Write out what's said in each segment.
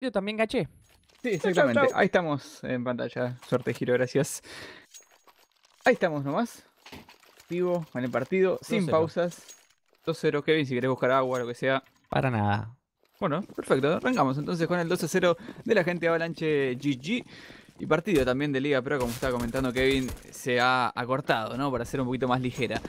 Yo también gaché. Sí, exactamente. Ahí estamos en pantalla. Suerte, Giro, gracias. Ahí estamos nomás. Vivo, en el partido, sin pausas. 2-0, Kevin, si querés buscar agua, o lo que sea. Para nada. Bueno, perfecto. Arrancamos entonces con el 2-0 de la gente Avalanche GG. Y partido también de Liga Pro, como estaba comentando Kevin, se ha acortado, ¿no? Para ser un poquito más ligera.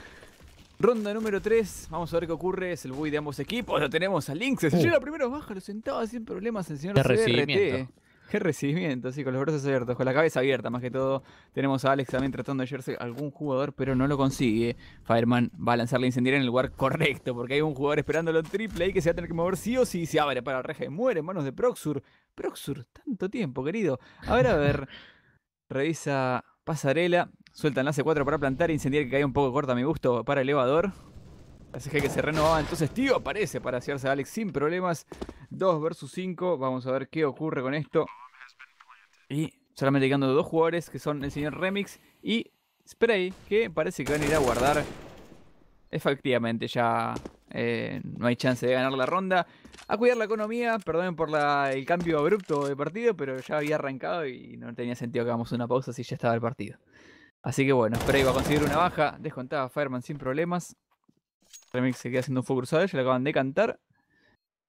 Ronda número 3, vamos a ver qué ocurre, es el bui de ambos equipos, lo tenemos a Lynx, se uh. primero, baja, lo sentaba sin problemas el señor CRT. recibimiento. Qué recibimiento, sí, con los brazos abiertos, con la cabeza abierta más que todo. Tenemos a Alex también tratando de llevarse algún jugador, pero no lo consigue. Fireman va a lanzar la incendiaria en el lugar correcto, porque hay un jugador esperándolo en triple y que se va a tener que mover sí o sí, se abre para la reja muere en manos de Proxur. Proxur, tanto tiempo, querido. A ver, a ver, revisa pasarela, Suelta enlace 4 para plantar, incendiar que cae un poco corta a mi gusto para elevador. así CG que se renovaba, entonces tío aparece para hacerse a Alex sin problemas. 2 versus 5, vamos a ver qué ocurre con esto. Y solamente quedando dos jugadores que son el señor Remix y Spray, que parece que van a ir a guardar. Efectivamente, ya eh, no hay chance de ganar la ronda. A cuidar la economía, perdonen por el cambio abrupto de partido, pero ya había arrancado y no tenía sentido que hagamos una pausa si ya estaba el partido. Así que bueno, Spray va a conseguir una baja. descontaba Fireman sin problemas. Remix se queda haciendo un full cruzado, ya acaban de cantar.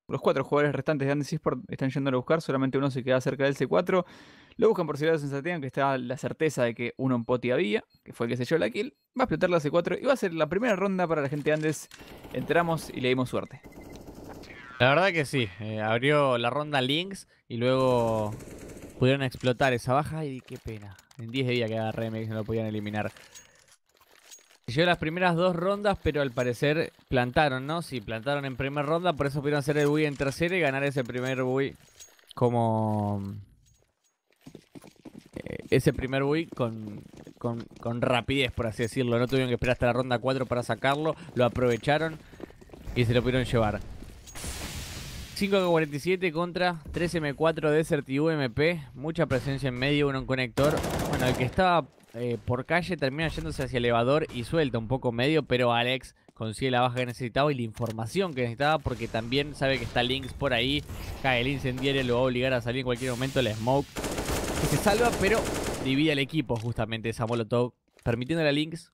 Los cuatro jugadores restantes de Andes Esports están yendo a buscar, solamente uno se queda cerca del C4. Lo buscan por Ciudad de Sensatean, que está la certeza de que uno en poti había, que fue el que se llevó la kill. Va a explotar la C4 y va a ser la primera ronda para la gente de Andes. Entramos y le dimos suerte. La verdad que sí, eh, abrió la ronda Lynx y luego pudieron explotar esa baja y qué pena. En 10 días que agarré, me dicen lo podían eliminar. Llegó las primeras dos rondas, pero al parecer plantaron, ¿no? si plantaron en primera ronda, por eso pudieron hacer el Wii en tercera y ganar ese primer Wii como... Eh, ese primer Wii con, con, con rapidez, por así decirlo. No tuvieron que esperar hasta la ronda 4 para sacarlo, lo aprovecharon y se lo pudieron llevar. 5K47 contra 3M4 Desert y UMP. Mucha presencia en medio, uno en conector. Bueno, el que estaba eh, por calle termina yéndose hacia elevador y suelta un poco medio, pero Alex consigue la baja que necesitaba y la información que necesitaba porque también sabe que está Lynx por ahí. Cae el incendiario, lo va a obligar a salir en cualquier momento el smoke. Que se salva, pero divide al equipo justamente esa molotov, permitiéndole a Lynx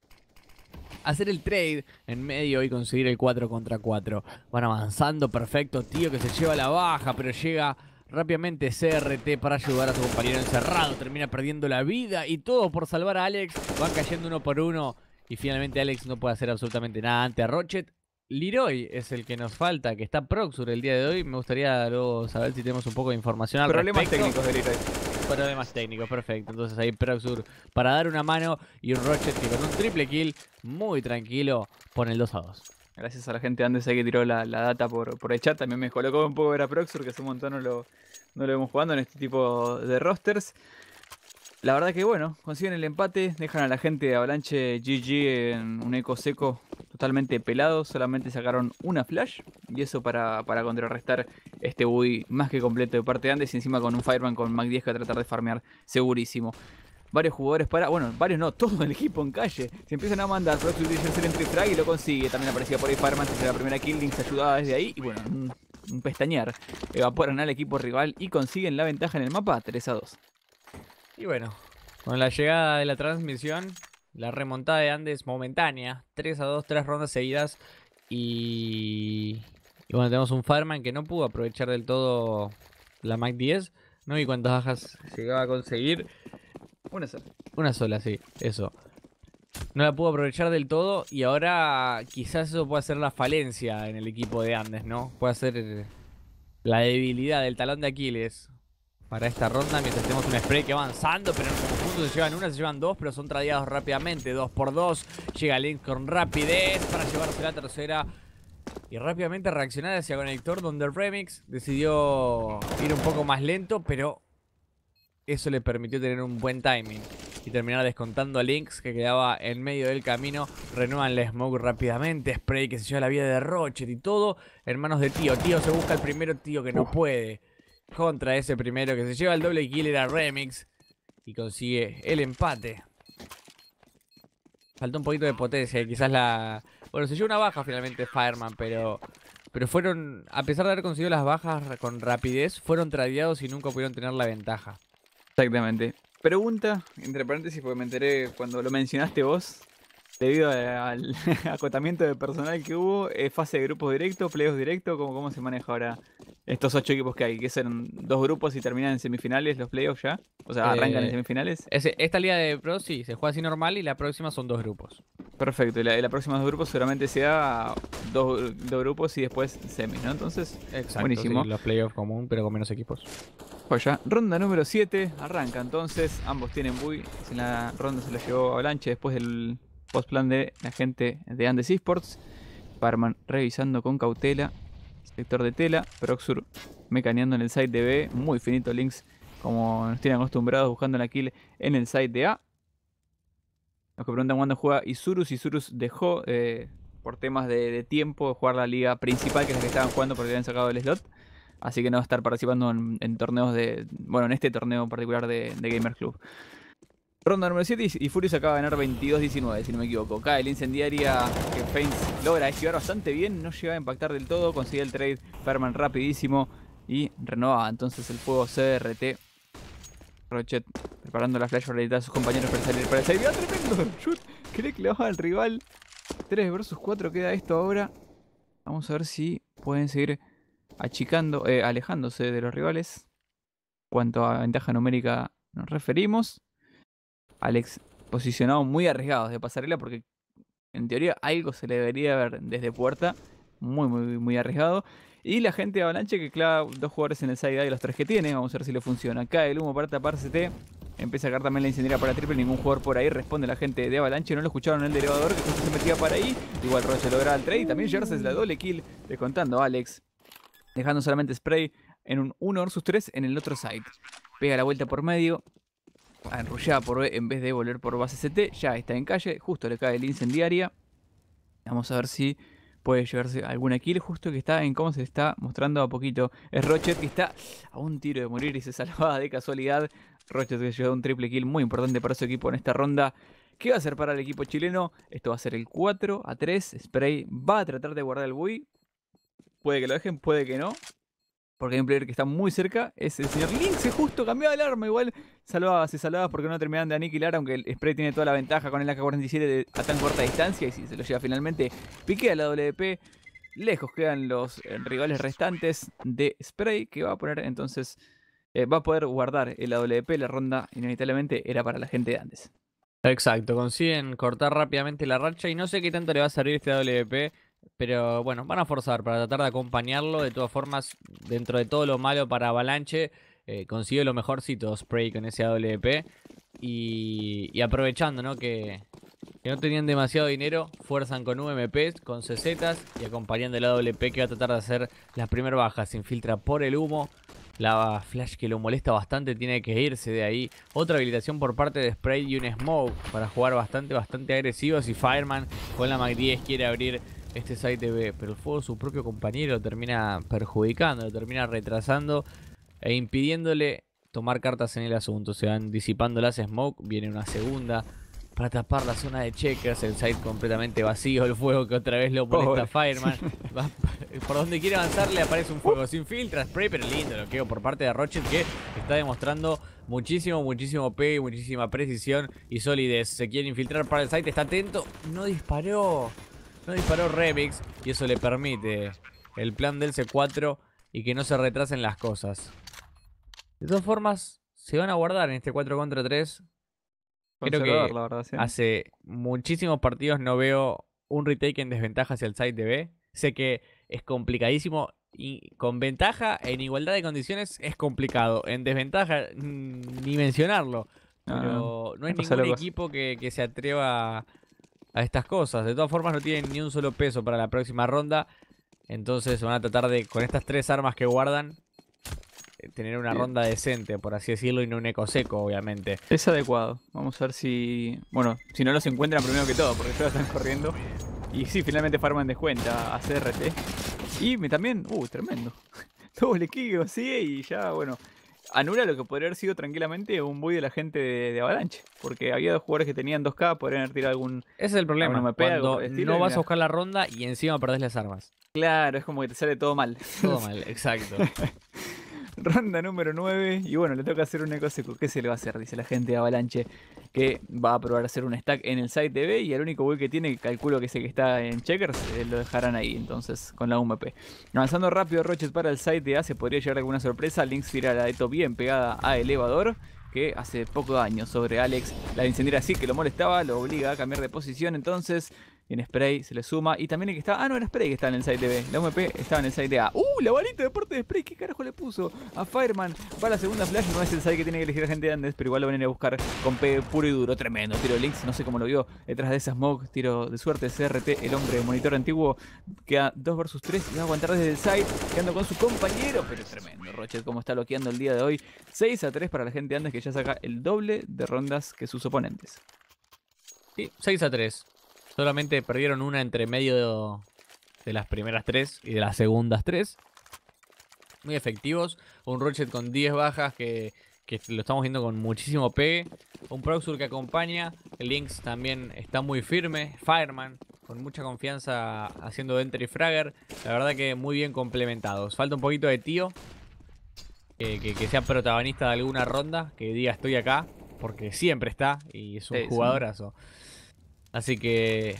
hacer el trade en medio y conseguir el 4 contra 4. Van avanzando, perfecto, tío, que se lleva la baja, pero llega rápidamente CRT para ayudar a su compañero encerrado. Termina perdiendo la vida y todo por salvar a Alex. Van cayendo uno por uno. Y finalmente Alex no puede hacer absolutamente nada ante Rochet. Leroy es el que nos falta, que está Proxur el día de hoy. Me gustaría luego saber si tenemos un poco de información al Problemas técnicos de Leroy. Problemas técnicos, perfecto. Entonces ahí Proxur para dar una mano y un Rochester con un triple kill muy tranquilo pone el 2 a 2. Gracias a la gente de Andes que tiró la, data por, por, el chat. También me colocó un poco ver a Proxur, que hace un montón no lo, no lo vemos jugando en este tipo de rosters. La verdad que bueno, consiguen el empate, dejan a la gente de Avalanche GG en un eco seco totalmente pelado, solamente sacaron una flash y eso para, contrarrestar este buey más que completo de parte de Andes y encima con un Fireman con Mac 10 que va a tratar de farmear segurísimo. Varios jugadores para, bueno, varios no, todo el equipo en calle. Se empiezan a mandar, Proxy utiliza el entry frag y lo consigue. También aparecía por ahí Fireman, se la primera killing se ayudaba desde ahí y bueno, un, un pestañear. Evaporan al equipo rival y consiguen la ventaja en el mapa 3 a 2. Y bueno, con la llegada de la transmisión, la remontada de Andes momentánea, 3 a 2, 3 rondas seguidas. Y, y bueno, tenemos un Farman que no pudo aprovechar del todo la Mac 10. No vi cuántas bajas llegaba a conseguir. Una sola. Una sola, sí, eso. No la pudo aprovechar del todo y ahora quizás eso pueda ser la falencia en el equipo de Andes, ¿no? Puede ser la debilidad del talón de Aquiles para esta ronda. Mientras tenemos un spray que avanzando, pero en conjunto se llevan una, se llevan dos, pero son tradeados rápidamente. Dos por dos. Llega Link con rapidez para llevarse la tercera. Y rápidamente reaccionar hacia Conector, donde el Remix decidió ir un poco más lento, pero eso le permitió tener un buen timing. Y terminar descontando a Lynx, que quedaba en medio del camino. Renuevan la smoke rápidamente. Spray que se lleva la vida de Rochet y todo en manos de Tío. Tío se busca el primero, Tío que no puede contra ese primero que se lleva el doble Killer a Remix y consigue el empate. Faltó un poquito de potencia, quizás la... Bueno, se llevó una baja finalmente Fireman, pero... Pero fueron, a pesar de haber conseguido las bajas con rapidez, fueron tradeados y nunca pudieron tener la ventaja. Exactamente. Pregunta, entre paréntesis, porque me enteré cuando lo mencionaste vos, debido al acotamiento de personal que hubo, eh, fase de grupos directos, playoffs directo, ¿cómo, ¿cómo se maneja ahora estos ocho equipos que hay? Que son dos grupos y terminan en semifinales los playoffs ya, o sea, arrancan en eh, semifinales. esta liga de pro sí, se juega así normal y la próxima son dos grupos. Perfecto, y la, la próxima dos grupos seguramente sea dos, grupos y después semis, ¿no? Entonces, Exacto, buenísimo. los playoffs común, pero con menos equipos. Pues ya, ronda número 7, arranca entonces, ambos tienen Bui, en la ronda se la llevó Avalanche después del Postplan de la gente de Andes Esports. Parman revisando con cautela. sector de tela. Proxur mecaneando en el site de B. Muy finito links como nos tienen acostumbrados buscando la kill en el site de A. Los que preguntan cuándo juega Isurus. Isurus dejó eh, por temas de, de, tiempo jugar la liga principal que es la que estaban jugando porque habían sacado el slot. Así que no va a estar participando en, torneos de. Bueno, en este torneo en particular de, de Gamer Club. Ronda número 7 y Furious acaba de ganar 22-19, si no me equivoco. Cae la incendiaria que Faints logra esquivar bastante bien, no llega a impactar del todo, consigue el trade Perman rapidísimo y renova entonces el fuego CRT. Rochet preparando la flash para a sus compañeros para salir para el save. ¡Ah, tremendo! Shoot, que le va al rival. 3 versus 4 queda esto ahora. Vamos a ver si pueden seguir achicando, eh, alejándose de los rivales. Cuanto a ventaja numérica nos referimos. Alex posicionado muy arriesgado de pasarela porque en teoría algo se le debería ver desde puerta, muy muy muy arriesgado. Y la gente de Avalanche que clava dos jugadores en el side de los tres que tiene, vamos a ver si le funciona. Cae el humo para taparse T, empieza a sacar también la incendiaria para triple, ningún jugador por ahí, responde la gente de Avalanche, no lo escucharon en el derivador que se metía para ahí. Igual se logra el trade, también es la doble kill, descontando a Alex, dejando solamente spray en un 1 versus 3 en el otro side. Pega la vuelta por medio, enrullada por B en vez de volver por base CT, ya está en calle, justo le cae el incendiaria. Vamos a ver si puede llevarse alguna kill, justo que está en cómo se está mostrando a poquito. Es Rochet que está a un tiro de morir y se salvaba de casualidad. Rochet que llevó un triple kill muy importante para su equipo en esta ronda. ¿Qué va a hacer para el equipo chileno? Esto va a ser el 4 a 3. Spray va a tratar de guardar el bui Puede que lo dejen, puede que no. Porque hay un player que está muy cerca. Es el señor Lince, justo cambió el arma. Igual salvaba, se salvaba porque no terminaban de aniquilar. Aunque el spray tiene toda la ventaja con el AK-47 a tan corta distancia. Y si se lo lleva finalmente, piquea la WP. Lejos quedan los eh, rivales restantes de spray. Que va a poner entonces. Eh, va a poder guardar el AWP. La ronda inevitablemente era para la gente de antes. Exacto, consiguen cortar rápidamente la racha y no sé qué tanto le va a salir este AWP pero bueno, van a forzar para tratar de acompañarlo. De todas formas, dentro de todo lo malo para Avalanche, eh, consigue lo mejorcito Spray con ese AWP. Y, aprovechando ¿no? Que, no tenían demasiado dinero, fuerzan con UMPs, con CZs y acompañando el AWP que va a tratar de hacer las primeras bajas. Se infiltra por el humo. La flash que lo molesta bastante tiene que irse de ahí. Otra habilitación por parte de Spray y un Smoke para jugar bastante, bastante agresivos. Y Fireman con la mag 10 quiere abrir este site ve, pero el fuego de su propio compañero termina perjudicando, lo termina retrasando e impidiéndole tomar cartas en el asunto. Se van disipando las smoke, viene una segunda para tapar la zona de checkers, el site completamente vacío, el fuego que otra vez lo molesta Fireman. por donde quiere avanzar le aparece un fuego uh. sin filtra, spray, pero lindo lo queo por parte de Rochet que está demostrando muchísimo, muchísimo y muchísima precisión y solidez. Se quiere infiltrar para el site, está atento, no disparó. No disparó Remix y eso le permite el plan del C4 y que no se retrasen las cosas. De todas formas, se van a guardar en este 4 contra 3. Creo que hace muchísimos partidos no veo un retake en desventaja hacia el site de B. Sé que es complicadísimo y con ventaja en igualdad de condiciones es complicado. En desventaja mm, ni mencionarlo. Ah. Pero no, es ningún equipo que, que se atreva a a estas cosas. De todas formas, no tienen ni un solo peso para la próxima ronda. Entonces van a tratar de, con estas tres armas que guardan, eh, tener una ronda decente, por así decirlo, y no un eco seco, obviamente. Es adecuado. Vamos a ver si... Bueno, si no los encuentran primero que todo, porque todos están corriendo. Y si, finalmente farman descuenta a CRT. Y me también... Uh, tremendo. el equipo, así y ya, bueno, anula lo que podría haber sido tranquilamente un buy de la gente de, Avalanche. Porque había dos jugadores que tenían 2K, podrían haber tirado algún. Ese es el problema. Cuando no vas a buscar la ronda y encima perdés las armas. Claro, es como que te sale todo mal. Todo mal, exacto. Ronda número 9. Y bueno, le toca hacer una cosa. ¿Qué se le va a hacer? Dice la gente de Avalanche. Que va a probar a hacer un stack en el site B, Y el único build que tiene, calculo que el que está en checkers, eh, lo dejarán ahí. Entonces, con la UMP. Avanzando rápido, Roches para el site de A. Se podría llegar alguna sorpresa. Links tira la Eto bien pegada a elevador que hace poco daño sobre Alex. La incendiaria así que lo molestaba, lo obliga a cambiar de posición. Entonces y en Spray se le suma. Y también el que estar... Ah, no, era Spray que estaba en el site de B. La UMP estaba en el site de A. ¡Uh! La balita de parte de Spray. ¿Qué carajo le puso? A Fireman. para la segunda flash. No es el site que tiene que elegir la gente de Andes. Pero igual lo van a ir a buscar con P puro y duro. Tremendo. Tiro Links. No sé cómo lo vio. Detrás de esas Smog. Tiro de suerte. CRT. El hombre. Monitor antiguo. Queda 2 versus 3. Y va a aguantar desde el site. Quedando con su compañero. Pero tremendo. Rochet Cómo está bloqueando el día de hoy. 6 a 3 para la gente de Andes. Que ya saca el doble de rondas que sus oponentes. Sí, 6 a 3. Solamente perdieron una entre medio de las primeras tres y de las segundas tres. Muy efectivos. Un Rochet con 10 bajas que, lo estamos viendo con muchísimo pegue. Un Proxur que acompaña. El Lynx también está muy firme. Fireman con mucha confianza haciendo entry Fragger. La verdad que muy bien complementados. Falta un poquito de tío. que, que, sea protagonista de alguna ronda. Que diga estoy acá. Porque siempre está y es un jugadorazo. Así que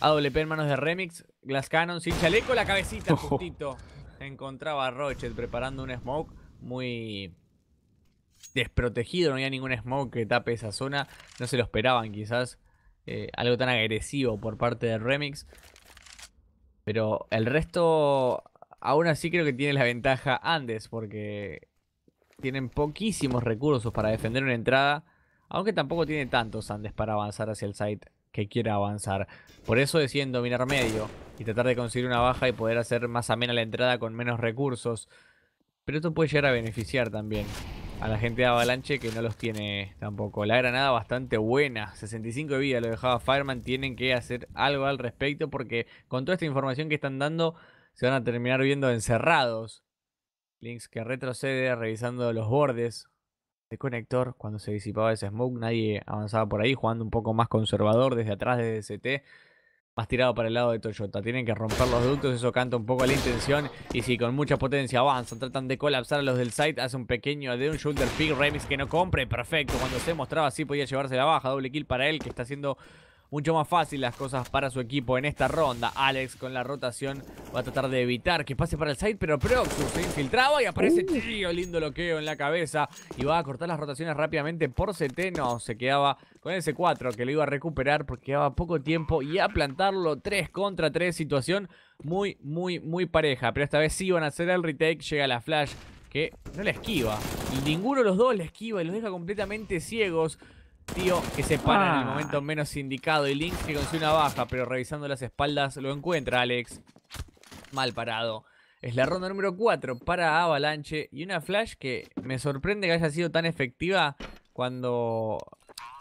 AWP en manos de Remix, Glass Cannon sin chaleco, la cabecita justito. Encontraba a Rochet preparando un smoke muy desprotegido, no había ningún smoke que tape esa zona, no se lo esperaban quizás. Eh, algo tan agresivo por parte de Remix. Pero el resto, aún así creo que tiene la ventaja Andes, porque tienen poquísimos recursos para defender una entrada, aunque tampoco tiene tantos Andes para avanzar hacia el site que quiera avanzar. Por eso deciden dominar medio y tratar de conseguir una baja y poder hacer más amena la entrada con menos recursos. Pero esto puede llegar a beneficiar también a la gente de Avalanche que no los tiene tampoco. La granada bastante buena, 65 de vida lo dejaba Fireman, tienen que hacer algo al respecto porque con toda esta información que están dando se van a terminar viendo encerrados. Links que retrocede revisando los bordes de conector. Cuando se disipaba ese smoke, nadie avanzaba por ahí, jugando un poco más conservador desde atrás de DCT. Más tirado para el lado de Toyota. Tienen que romper los ductos, eso canta un poco a la intención. Y si con mucha potencia avanzan, tratan de colapsar a los del site. Hace un pequeño de un shoulder pick remix que no compre. Perfecto. Cuando se mostraba así podía llevarse la baja. Doble kill para él que está haciendo mucho más fácil las cosas para su equipo en esta ronda. Alex con la rotación va a tratar de evitar que pase para el side, pero Proxus se infiltraba y aparece tío, uh. lindo loqueo en la cabeza. Y va a cortar las rotaciones rápidamente por CT. No, se quedaba con ese 4 que lo iba a recuperar porque daba poco tiempo y a plantarlo 3 contra 3. Situación muy, muy, muy pareja. Pero esta vez sí van a hacer el retake. Llega la flash que no la esquiva. Y ninguno de los dos la esquiva y los deja completamente ciegos tío que se para en el ah. momento menos indicado y Link que consigue una baja, pero revisando las espaldas lo encuentra Alex. Mal parado. Es la ronda número 4 para Avalanche y una flash que me sorprende que haya sido tan efectiva cuando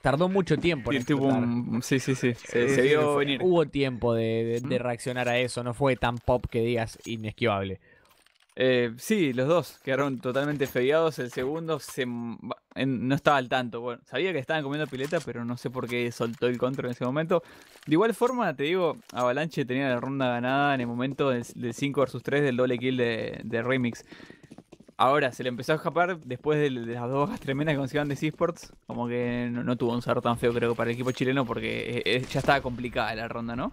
tardó mucho tiempo. sí, sí, sí, eh, se, vio Hubo tiempo de, de mm. reaccionar a eso, no fue tan pop que digas inesquivable. Eh, sí, los dos quedaron totalmente feriados. El segundo se, no estaba al tanto. Bueno, sabía que estaban comiendo pileta, pero no sé por qué soltó el control en ese momento. De igual forma, te digo, Avalanche tenía la ronda ganada en el momento del, 5 vs 3 del doble kill de, Remix. Ahora, se le empezó a escapar después de, las dos tremendas que consiguieron de Seasports. Como que no, tuvo un salto tan feo, creo, para el equipo chileno, porque eh, eh, ya estaba complicada la ronda, ¿no?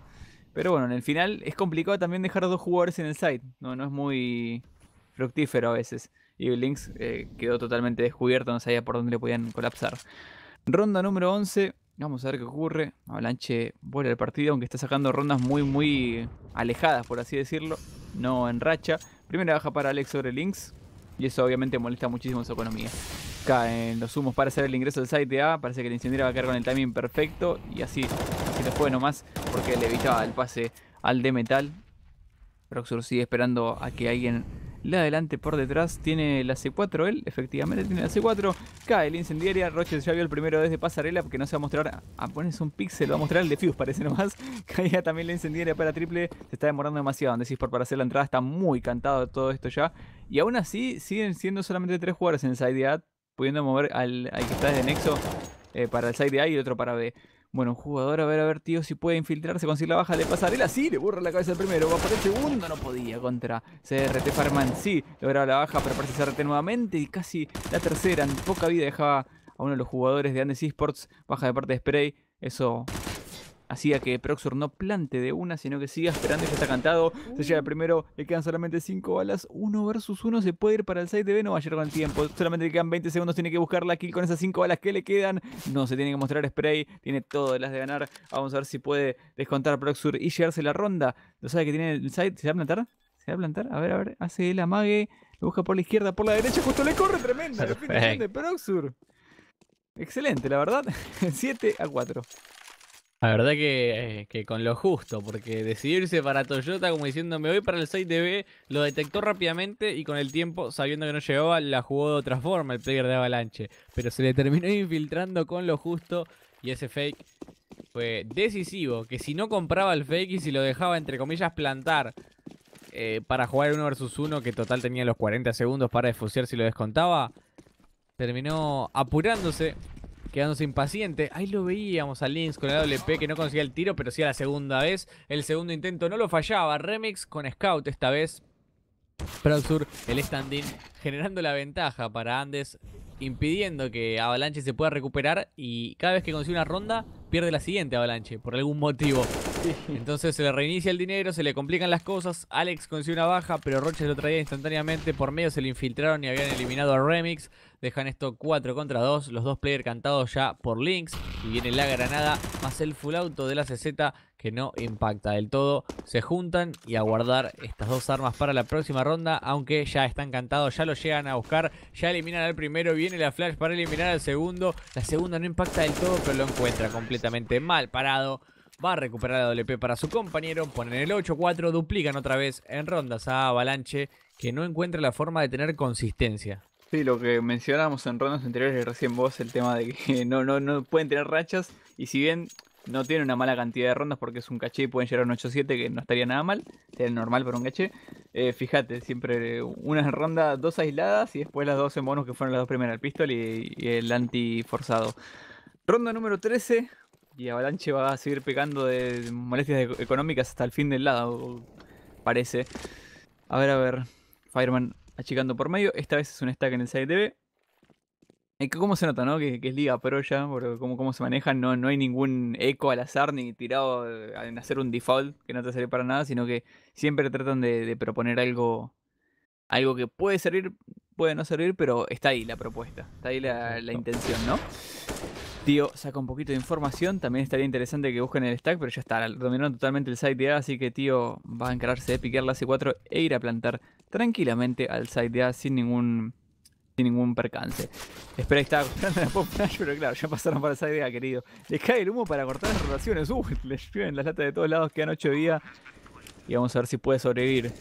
Pero bueno, en el final es complicado también dejar dos jugadores en el side. No, no es muy fructífero a veces. Y el eh, quedó totalmente descubierto, no sabía por dónde le podían colapsar. Ronda número 11. Vamos a ver qué ocurre. Avalanche vuelve al partido, aunque está sacando rondas muy, muy alejadas, por así decirlo. No en racha. Primera baja para Alex sobre Lynx. Y eso obviamente molesta muchísimo su economía. Caen los humos para hacer el ingreso del site A. Parece que el incendio va a caer con el timing perfecto. Y así se fue nomás porque le evitaba el pase al de metal. Roxur sigue esperando a que alguien la adelante por detrás, tiene la C4 él, efectivamente tiene la C4, cae el incendiaria, Roches ya vio el primero desde pasarela porque no se va a mostrar, ah, pones un píxel, va a mostrar el de Fuse parece nomás, caía también la incendiaria para triple, se está demorando demasiado, donde por para hacer la entrada está muy cantado todo esto ya, y aún así siguen siendo solamente tres jugadores en el side A, pudiendo mover al, que está desde Nexo eh, para el side A y el otro para B. Bueno, jugador, a ver, a ver, tío, si puede infiltrarse, conseguir la baja de pasarela. Sí, le borra la cabeza el primero, va para el segundo, no podía contra CRT Farman. Sí, lograba la baja, pero aparece CRT nuevamente y casi la tercera, en poca vida dejaba a uno de los jugadores de Andes Esports, baja de parte de Spray. Eso hacía que Proxur no plante de una, sino que siga esperando y está cantado. Se llega mm. primero, le quedan solamente 5 balas. 1 versus 1 se puede ir para el site de B, no va a llegar con tiempo. Solamente le quedan 20 segundos, tiene que buscar aquí con esas 5 balas que le quedan. No se tiene que mostrar spray, tiene todas las de ganar. Vamos a ver si puede descontar Proxur y llegarse la ronda. ¿Lo sabe que tiene el site ¿Se va a plantar? ¿Se va a plantar? A ver, a ver, hace el amague. Lo busca por la izquierda, por la derecha, justo le corre tremenda. Proxur. Excelente, la verdad. 7 a 4. La verdad eh, que, con lo justo, porque decidirse para Toyota como diciendo me voy para el 6DB, lo detectó rápidamente y con el tiempo, sabiendo que no llegaba, la jugó de otra forma el player de Avalanche. Pero se le terminó infiltrando con lo justo y ese fake fue decisivo, que si no compraba el fake y si lo dejaba entre comillas plantar eh, para jugar uno versus uno, que total tenía los 40 segundos para defusiar si lo descontaba, terminó apurándose quedándose impaciente. Ahí lo veíamos a Links con el WP e que no conseguía el tiro, pero sí a la segunda vez. El segundo intento no lo fallaba. Remix con Scout esta vez. Proud Sur, el standing. generando la ventaja para Andes, impidiendo que Avalanche se pueda recuperar y cada vez que consigue una ronda, pierde la siguiente Avalanche, por algún motivo. Entonces se le reinicia el dinero, se le complican las cosas, Alex consigue una baja, pero Roche lo traía instantáneamente, por medio se le infiltraron y habían eliminado a Remix. Dejan esto 4 contra 2. Los dos players cantados ya por Lynx. Y viene la granada más el full auto de la CZ que no impacta del todo. Se juntan y a guardar estas dos armas para la próxima ronda. Aunque ya están cantados, ya lo llegan a buscar. Ya eliminan al primero. Viene la flash para eliminar al segundo. La segunda no impacta del todo, pero lo encuentra completamente mal parado. Va a recuperar la WP para su compañero. Ponen el 8-4. Duplican otra vez en rondas a Avalanche. Que no encuentra la forma de tener consistencia. Sí, lo que mencionábamos en rondas anteriores recién vos, el tema de que no, no, no pueden tener rachas, y si bien no tiene una mala cantidad de rondas porque es un caché y pueden llegar a un 8-7 que no estaría nada mal, sería normal para un caché, eh, fíjate, siempre una ronda, dos aisladas y después las dos en bonos que fueron las dos primeras, el pistol y, el anti forzado. Ronda número 13, y Avalanche va a seguir pegando de molestias económicas hasta el fin del lado, parece. A ver, a ver, Fireman, achicando por medio. Esta vez es un stack en el side tv Y eh, que cómo se nota, ¿no? Que, es liga pero ya, porque cómo, se maneja no, no hay ningún eco al azar ni tirado al eh, hacer un default que no te sirve para nada, sino que siempre tratan de, proponer algo, algo que puede servir, puede no servir, pero está ahí la propuesta, está ahí la, la intención, ¿no? Tío, saca un poquito de información. También estaría interesante que busquen el stack, pero ya está. Dominaron totalmente el site de A, así que tío va a encararse de piquear la C4 e ir a plantar tranquilamente al site de A sin ningún, sin ningún percance. Espera, ahí estaba cortando la pop pero claro, ya pasaron para el site de A, querido. Les cae el humo para cortar las rotaciones. Uh, le llueven las latas de todos lados, quedan 8 días. Y vamos a ver si puede sobrevivir.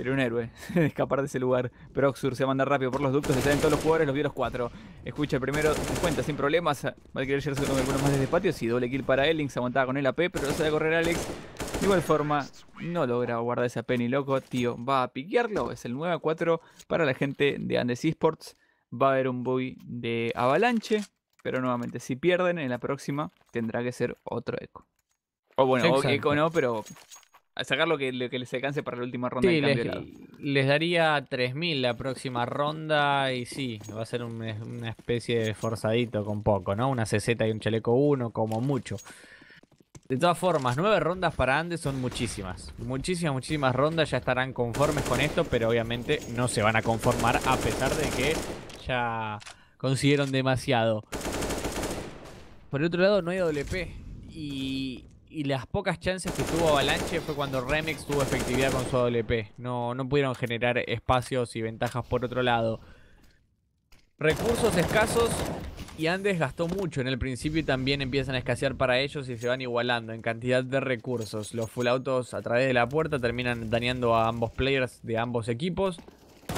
Sería un héroe escapar de ese lugar. Pero Oxur se manda rápido por los ductos, Se salen todos los jugadores, los vio los cuatro. Escucha el primero, cuenta sin problemas. Va a querer llevarse con algunos más desde patio. Sí, doble kill para él. se aguantaba con el AP, pero no sabe correr Alex. De igual forma, no logra guardar esa AP ni loco. Tío, va a piquearlo. Es el 9 a 4 para la gente de Andes Esports. Va a haber un boy de avalanche. Pero nuevamente, si pierden en la próxima, tendrá que ser otro eco. O bueno, o eco no, pero sacar lo que, que les alcance para la última ronda. Sí, les, les, daría 3.000 la próxima ronda y sí, va a ser una especie de forzadito con poco, ¿no? Una CZ y un chaleco 1 como mucho. De todas formas, nueve rondas para Andes son muchísimas. Muchísimas, muchísimas rondas ya estarán conformes con esto, pero obviamente no se van a conformar a pesar de que ya consiguieron demasiado. Por el otro lado, no hay WP y y las pocas chances que tuvo Avalanche fue cuando Remix tuvo efectividad con su AWP. No, no pudieron generar espacios y ventajas por otro lado. Recursos escasos y Andes gastó mucho en el principio y también empiezan a escasear para ellos y se van igualando en cantidad de recursos. Los full autos a través de la puerta terminan dañando a ambos players de ambos equipos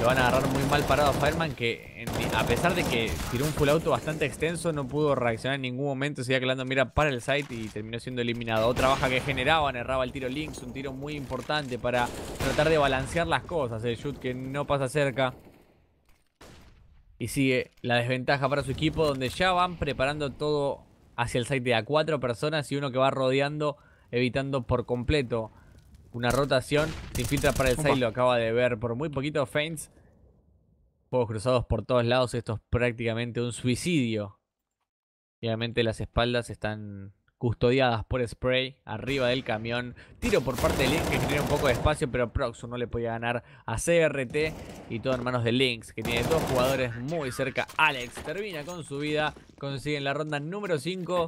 van a agarrar muy mal parado a Fireman que a pesar de que tiró un full auto bastante extenso no pudo reaccionar en ningún momento, se iba quedando mira para el site y terminó siendo eliminado. Otra baja que generaban, erraba el tiro Lynx, un tiro muy importante para tratar de balancear las cosas, el shoot que no pasa cerca. Y sigue la desventaja para su equipo donde ya van preparando todo hacia el site de a cuatro personas y uno que va rodeando evitando por completo una rotación. Se infiltra para el side, lo acaba de ver por muy poquito. Feints. Juegos cruzados por todos lados. Esto es prácticamente un suicidio. Obviamente las espaldas están custodiadas por spray arriba del camión. Tiro por parte de Link, que genera un poco de espacio, pero Proxo no le podía ganar a CRT y todo en manos de Lynx, que tiene dos jugadores muy cerca. Alex termina con su vida, consiguen la ronda número 5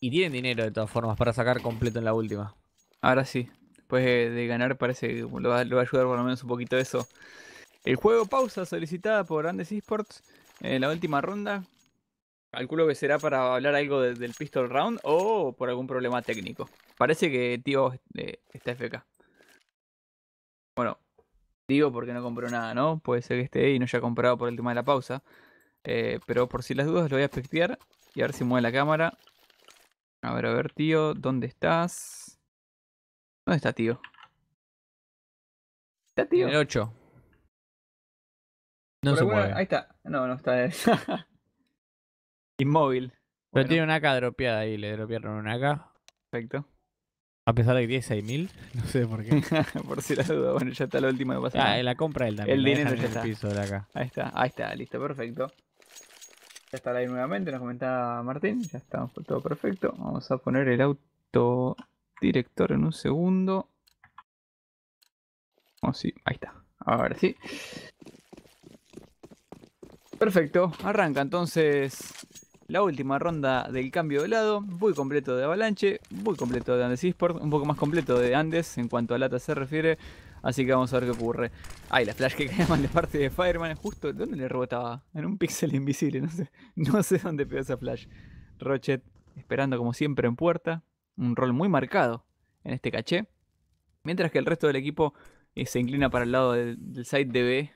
y tienen dinero de todas formas para sacar completo en la última. Ahora sí, después de, ganar parece que lo va, a ayudar por lo menos un poquito eso. El juego pausa solicitada por Andes Esports en la última ronda. Calculo que será para hablar algo del Pistol Round o por algún problema técnico. Parece que tío eh, está FK. Bueno, digo porque no compró nada, ¿no? Puede ser que esté y no haya comprado por el tema de la pausa. Eh, pero por si las dudas lo voy a efectuar y a ver si mueve la cámara. A ver, a ver, tío, ¿dónde estás? ¿Dónde está, tío? ¿Está, tío? En el 8. No se mueve. Ahí está. No, no está. Inmóvil. Pero tiene una AK dropeada ahí, le dropearon una AK. Perfecto. A pesar de que tiene 6000, no sé por qué. Por si la duda. Bueno, ya está lo último de pasar. Ah, en la compra él también. El dinero ya está. piso de Ahí está, ahí está, listo, perfecto. Ya está ahí nuevamente, nos comentaba Martín, ya está todo perfecto. Vamos a poner el auto director en un segundo. Oh, sí, ahí está. ver sí. Perfecto, arranca entonces la última ronda del cambio de lado. Muy completo de Avalanche, muy completo de Andes eSports. un poco más completo de Andes en cuanto a lata se refiere. Así que vamos a ver qué ocurre. Ay, la flash que cae de parte de Fireman. Justo, ¿dónde le rebotaba? En un píxel invisible, no sé, no sé dónde pegó esa flash. Rochet esperando como siempre en puerta un rol muy marcado en este caché, mientras que el resto del equipo eh, se inclina para el lado del, site de B.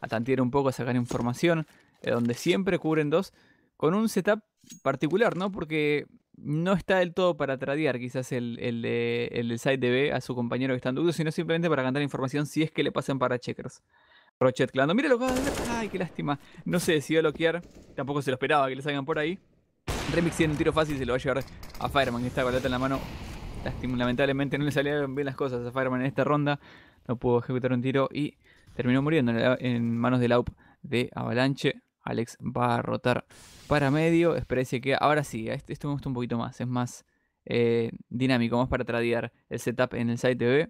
a tantear un poco, a sacar información, eh, donde siempre cubren dos, con un setup particular, ¿no? Porque no está del todo para tradear quizás el, el, el B site a su compañero que está en duda, sino simplemente para cantar información si es que le pasan para checkers. Rochet clando, mira lo que ay, qué lástima. No se decidió bloquear, tampoco se lo esperaba que le salgan por ahí. Remix tiene un tiro fácil se lo va a llevar a Fireman, que está con la lata en la mano. lamentablemente no le salieron bien las cosas a Fireman en esta ronda. No pudo ejecutar un tiro y terminó muriendo en manos del AUP de Avalanche. Alex va a rotar para medio. se que ahora sí, este, esto me gusta un poquito más. Es más eh, dinámico, más para tradear el setup en el site TV.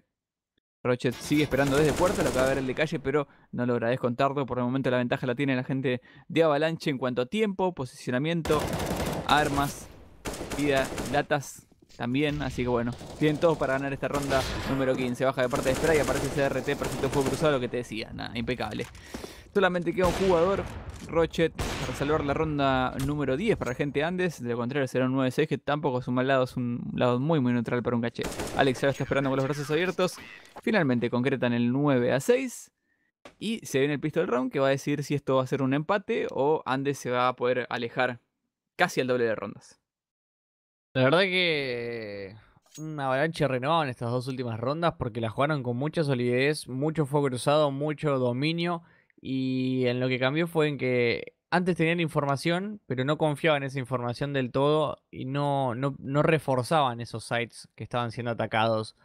Rochet sigue esperando desde puerta, lo que va a ver el de calle, pero no logra descontarlo. Por el momento la ventaja la tiene la gente de Avalanche en cuanto a tiempo, posicionamiento, armas, vida, latas también. Así que bueno, tienen todos para ganar esta ronda número 15. Baja de parte de Spray, aparece CRT, perfecto fue cruzado, lo que te decía. Nada, impecable. Solamente queda un jugador, Rochet, para salvar la ronda número 10 para la gente Andes. De lo contrario será un 9-6, que tampoco es un mal lado, es un lado muy muy neutral para un caché. Alex ahora está esperando con los brazos abiertos. Finalmente concretan el 9 a 6. Y se viene el pistol round que va a decir si esto va a ser un empate o Andes se va a poder alejar casi el doble de rondas. La verdad que eh, una avalanche renovada en estas dos últimas rondas porque la jugaron con mucha solidez, mucho fuego cruzado, mucho dominio y en lo que cambió fue en que antes tenían información, pero no confiaban en esa información del todo y no, no, reforzaban esos sites que estaban siendo atacados.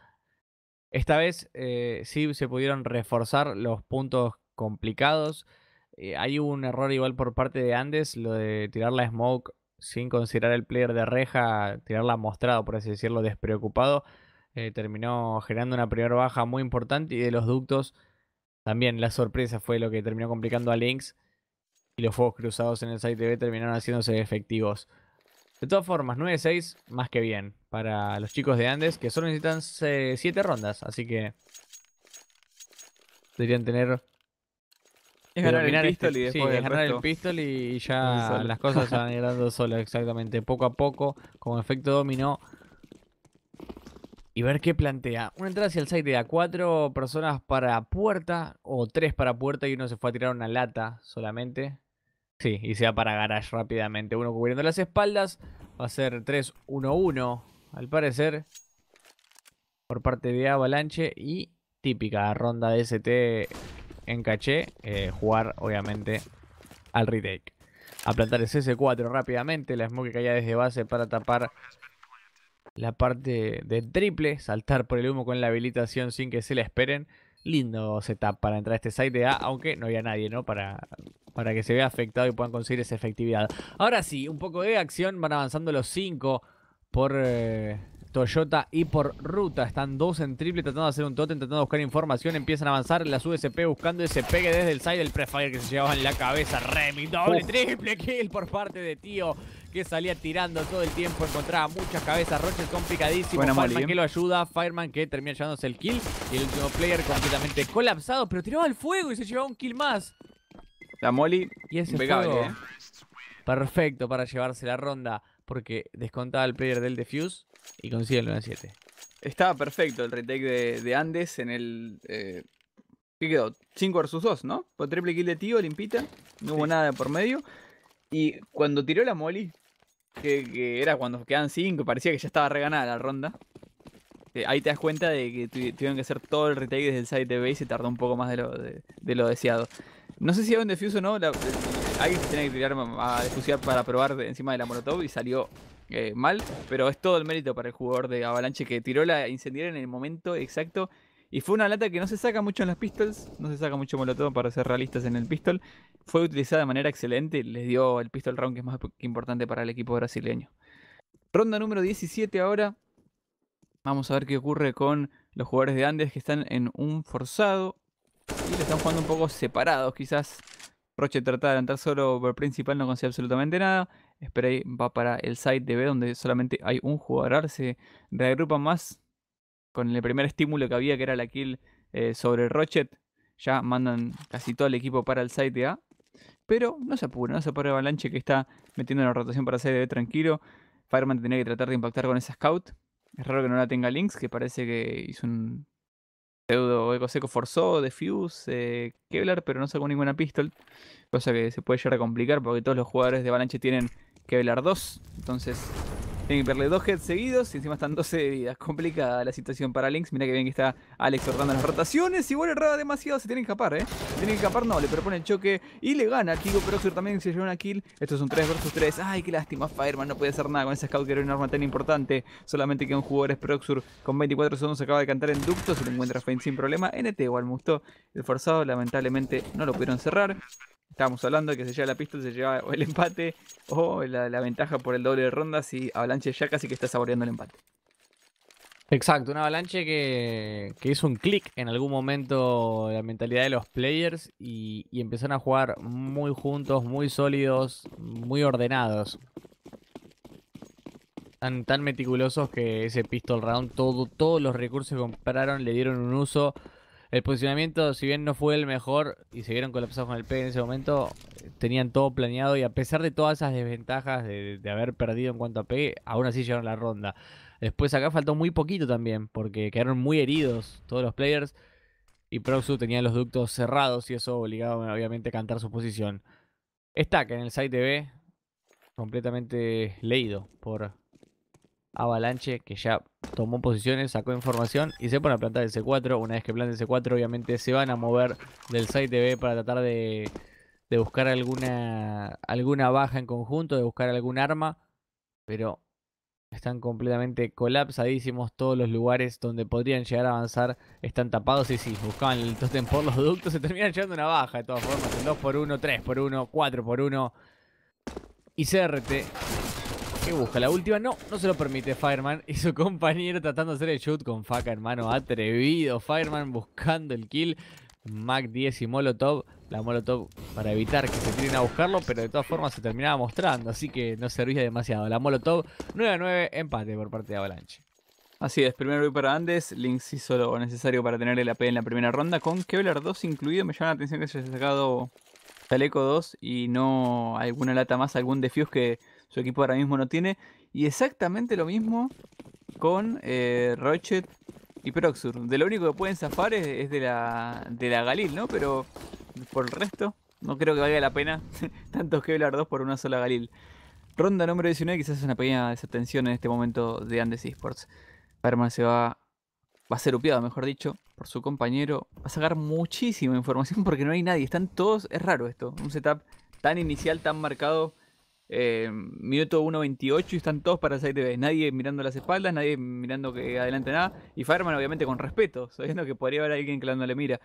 Esta vez eh, sí se pudieron reforzar los puntos complicados. Eh, hay un error igual por parte de Andes, lo de tirar la smoke sin considerar el player de reja, tirarla mostrado, por así decirlo, despreocupado, eh, terminó generando una primera baja muy importante y de los ductos también la sorpresa fue lo que terminó complicando a Lynx y los fuegos cruzados en el site B terminaron haciéndose efectivos. De todas formas, 9-6, más que bien para los chicos de Andes, que solo necesitan 7 eh, rondas, así que deberían tener es ganar el este pistol y sí, es el pistol y ya las cosas se van llegando solas, exactamente. Poco a poco, como efecto dominó. Y ver qué plantea. Una entrada hacia el site de a cuatro personas para puerta, o tres para puerta, y uno se fue a tirar una lata solamente. Sí, y se va para garage rápidamente. Uno cubriendo las espaldas. Va a ser 3-1-1, al parecer. Por parte de Avalanche. Y típica ronda de ST en caché, eh, jugar obviamente al retake. A plantar el CS4 rápidamente, la smoke que haya desde base para tapar la parte de triple, saltar por el humo con la habilitación sin que se la esperen. Lindo setup para entrar a este site de A, aunque no había nadie, ¿no? Para, para que se vea afectado y puedan conseguir esa efectividad. Ahora sí, un poco de acción, van avanzando los 5 por... Eh, Toyota y por ruta. Están dos en triple tratando de hacer un totem, tratando de buscar información. Empiezan a avanzar las USP buscando ese pegue desde el side del prefire que se llevaba en la cabeza. Remy, doble, triple kill por parte de Tío que salía tirando todo el tiempo. Encontraba muchas cabezas. Roches complicadísimo. Fireman ¿eh? que lo ayuda. Fireman que termina llevándose el kill. Y el último player completamente colapsado, pero tiraba el fuego y se llevaba un kill más. La Molly, y ese ¿eh? Perfecto para llevarse la ronda porque descontaba el player del defuse y el 1 7. Estaba perfecto el retake de, Andes en el. Eh, ¿Qué quedó? 5 vs 2, ¿no? Por triple kill de tío, limpita. No hubo nada por medio. Y cuando tiró la Molly, que, era cuando quedan 5, parecía que ya estaba reganada la ronda. Eh, ahí te das cuenta de que tuvieron que hacer todo el retake desde el site de base y tardó un poco más de lo, de, lo deseado. No sé si había un defuse o no. Eh, alguien se que tirar a defusear para probar encima de la Molotov y salió eh, mal, pero es todo el mérito para el jugador de Avalanche que tiró la incendiaria en el momento exacto. Y fue una lata que no se saca mucho en las pistols, no se saca mucho molotov para ser realistas en el pistol. Fue utilizada de manera excelente les dio el pistol round que es más importante para el equipo brasileño. Ronda número 17 ahora. Vamos a ver qué ocurre con los jugadores de Andes que están en un forzado y lo están jugando un poco separados quizás. Roche trata de adelantar solo por principal, no consigue absolutamente nada. Spray va para el site de B, donde solamente hay un jugador. se reagrupa más con el primer estímulo que había, que era la kill eh, sobre Rochet. Ya mandan casi todo el equipo para el site de A. Pero no se apura, no se apura Avalanche que está metiendo una rotación para site de B tranquilo. Fireman tenía que tratar de impactar con esa scout. Es raro que no la tenga Lynx, que parece que hizo un pseudo eco seco forzó, defuse, eh, Kevlar, pero no sacó ninguna pistol. Cosa que se puede llegar a complicar porque todos los jugadores de Avalanche tienen Kevlar 2. Entonces, tienen que perder dos heads seguidos y encima están 12 de vida. Complicada la situación para Lynx. Mira que bien que está Alex cortando las rotaciones. Igual erraba demasiado, se tiene que escapar, ¿eh? Se que escapar, no, le propone el choque y le gana. Kigo Proxur también se lleva una kill. Esto es un 3 vs 3. Ay, qué lástima. Fireman no puede hacer nada con ese scout que era un arma tan importante. Solamente que un jugador es Proxur con 24 segundos acaba de cantar en ducto. Se lo encuentra Fein sin problema. NT igual musto el forzado. Lamentablemente no lo pudieron cerrar estábamos hablando de que se lleva la pista, se lleva el empate o la, ventaja por el doble de rondas y hablan ya casi que está saboreando el empate. Exacto, una avalanche que, que hizo un clic en algún momento la mentalidad de los players y, empezaron a jugar muy juntos, muy sólidos, muy ordenados. Tan, tan, meticulosos que ese pistol round, todo, todos los recursos que compraron le dieron un uso el posicionamiento, si bien no fue el mejor y se vieron colapsados con el P en ese momento, tenían todo planeado y a pesar de todas esas desventajas de, haber perdido en cuanto a P, aún así llegaron la ronda. Después acá faltó muy poquito también, porque quedaron muy heridos todos los players y Proxu tenía los ductos cerrados y eso obligaba obviamente a cantar su posición. Stack en el site B, completamente leído por Avalanche, que ya tomó posiciones, sacó información y se pone a plantar el C4. Una vez que plante el C4, obviamente se van a mover del site B para tratar de, buscar alguna, alguna baja en conjunto, de buscar algún arma. Pero están completamente colapsadísimos todos los lugares donde podrían llegar a avanzar. Están tapados y si buscaban el totem por los ductos, se terminan llevando una baja de todas formas. 2 por 1, 3 por 1, 4 por 1. Y CRT busca la última. No, no se lo permite Fireman y su compañero tratando de hacer el shoot con Faca, hermano. Atrevido. Fireman buscando el kill. Mac 10 y Molotov. La Molotov para evitar que se tiren a buscarlo, pero de todas formas se terminaba mostrando, así que no servía demasiado. La Molotov 9 a 9, empate por parte de Avalanche. Así es, primero voy para Andes, Link hizo lo necesario para tener la AP en la primera ronda, con Kevlar 2 incluido, me llama la atención que se haya sacado Taleco 2 y no alguna lata más, algún defuse que su equipo ahora mismo no tiene. Y exactamente lo mismo con eh, Rochet y Proxur. De lo único que pueden zafar es, de, la, de la Galil, ¿no? Pero por el resto, no creo que valga la pena tantos Kevlar 2 por una sola Galil. Ronda número 19, quizás es una pequeña desatención en este momento de Andes Esports. Perman se va, va a ser upiado, mejor dicho, por su compañero. Va a sacar muchísima información porque no hay nadie, están todos, es raro esto, un setup tan inicial, tan marcado eh, minuto 1.28 y están todos para salir de vez. Nadie mirando las espaldas, nadie mirando que adelante nada. Y Fireman, obviamente, con respeto, sabiendo que podría haber alguien que no le mira.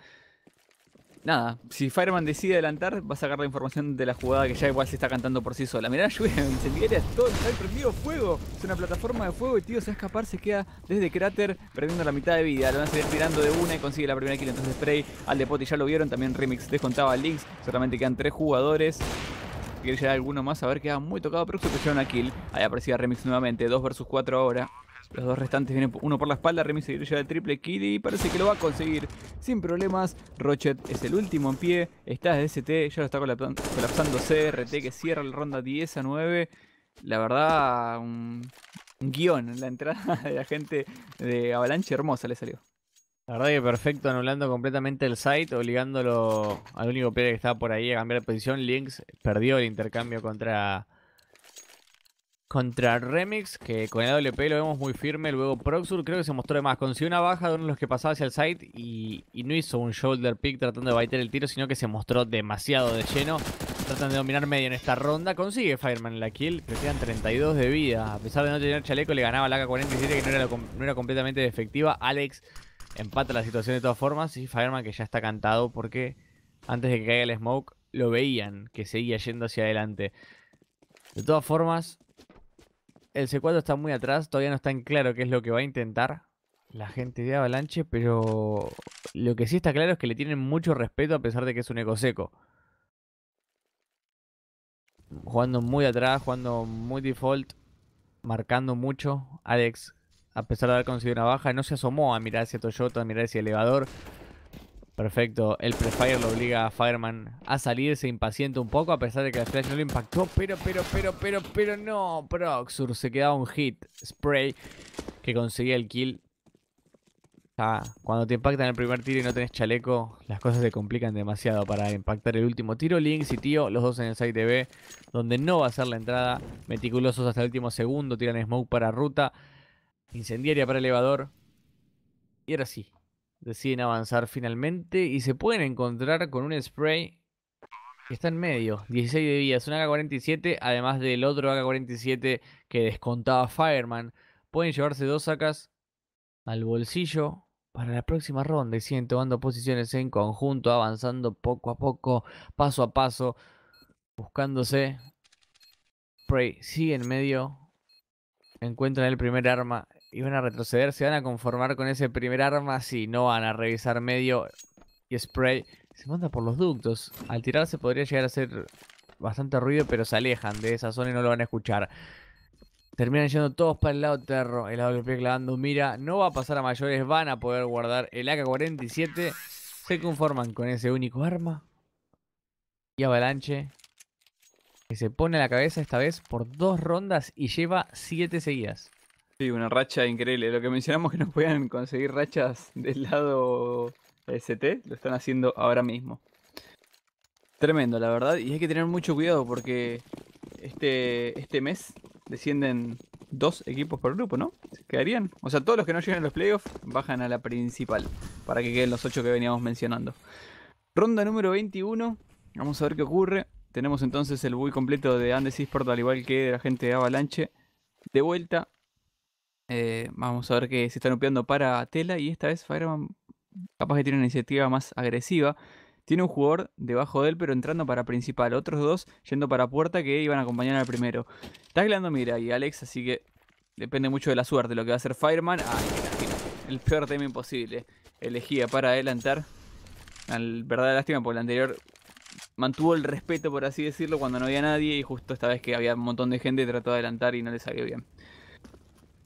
Nada, si Fireman decide adelantar, va a sacar la información de la jugada que ya igual se está cantando por sí sola. Mirá la lluvia incendiaria, todo está prendido fuego. Es una plataforma de fuego y tío se va a escapar, se queda desde cráter perdiendo la mitad de vida. Lo van a seguir tirando de una y consigue la primera kill. Entonces Spray al y ya lo vieron, también Remix descontaba contaba Links. Solamente quedan tres jugadores. Quiere llegar alguno más. A ver, queda muy tocado, pero se una kill. Ahí aparecía Remix nuevamente, 2 versus 4 ahora. Los dos restantes vienen uno por la espalda, Remix se ya el triple kill y parece que lo va a conseguir sin problemas. Rochet es el último en pie, está desde ST, ya lo está colapsando CRT que cierra la ronda 10 a 9. La verdad, un, un guión en la entrada de la gente de Avalanche hermosa le salió. La verdad que perfecto, anulando completamente el site, obligándolo al único player que estaba por ahí a cambiar de posición. Lynx perdió el intercambio contra contra Remix, que con el AWP lo vemos muy firme. Luego Proxur creo que se mostró de más. Consiguió una baja de uno de los que pasaba hacia el site y, no hizo un shoulder pick tratando de baitar el tiro, sino que se mostró demasiado de lleno. Tratan de dominar medio en esta ronda. Consigue Fireman la kill, que quedan 32 de vida. A pesar de no tener chaleco, le ganaba la AK-47, que no era, no era completamente efectiva. Alex empata la situación de todas formas y Fireman que ya está cantado porque antes de que caiga el smoke lo veían que seguía yendo hacia adelante. De todas formas, el C4 está muy atrás, todavía no está en claro qué es lo que va a intentar la gente de Avalanche, pero lo que sí está claro es que le tienen mucho respeto a pesar de que es un eco seco. Jugando muy atrás, jugando muy default, marcando mucho. Alex a pesar de haber conseguido una baja, no se asomó a mirar hacia Toyota, a mirar hacia elevador. Perfecto, el prefire lo obliga a Fireman a salir, se un poco a pesar de que la flash no lo impactó, pero, pero, pero, pero, pero no, Proxur se quedaba un hit, Spray, que conseguía el kill. Ah, cuando te impactan el primer tiro y no tenés chaleco, las cosas se complican demasiado para impactar el último tiro. Link y Tío, los dos en el site B, donde no va a ser la entrada, meticulosos hasta el último segundo, tiran smoke para ruta incendiaria para elevador. Y ahora sí, deciden avanzar finalmente y se pueden encontrar con un spray que está en medio, 16 de vías. un AK-47, además del otro AK-47 que descontaba Fireman. Pueden llevarse dos sacas al bolsillo para la próxima ronda y siguen tomando posiciones en conjunto, avanzando poco a poco, paso a paso, buscándose. Spray sigue en medio, encuentran el primer arma, y van a retroceder, se van a conformar con ese primer arma, si no van a revisar medio y spray. Se manda por los ductos. Al tirarse podría llegar a hacer bastante ruido, pero se alejan de esa zona y no lo van a escuchar. Terminan yendo todos para el lado terro. El lado pie clavando mira. No va a pasar a mayores. Van a poder guardar el AK-47. Se conforman con ese único arma. Y Avalanche. Que se pone a la cabeza esta vez por dos rondas y lleva siete seguidas. Sí, una racha increíble. Lo que mencionamos que no podían conseguir rachas del lado ST, eh, lo están haciendo ahora mismo. Tremendo, la verdad. Y hay que tener mucho cuidado porque este, este mes descienden dos equipos por grupo, ¿no? Quedarían. O sea, todos los que no lleguen a los playoffs bajan a la principal para que queden los ocho que veníamos mencionando. Ronda número 21. Vamos a ver qué ocurre. Tenemos entonces el buy completo de Andes Esport, al igual que de la gente de Avalanche. De vuelta, eh, vamos a ver que se están upeando para Tela y esta vez Fireman capaz que tiene una iniciativa más agresiva. Tiene un jugador debajo de él, pero entrando para principal. Otros dos yendo para puerta que iban a acompañar al primero. Está hablando, Mira y Alex, así que depende mucho de la suerte. Lo que va a hacer Fireman. Ah, el peor tema imposible. Elegía para adelantar. verdad verdad lástima, porque el anterior mantuvo el respeto, por así decirlo, cuando no había nadie. Y justo esta vez que había un montón de gente, trató de adelantar y no le salió bien.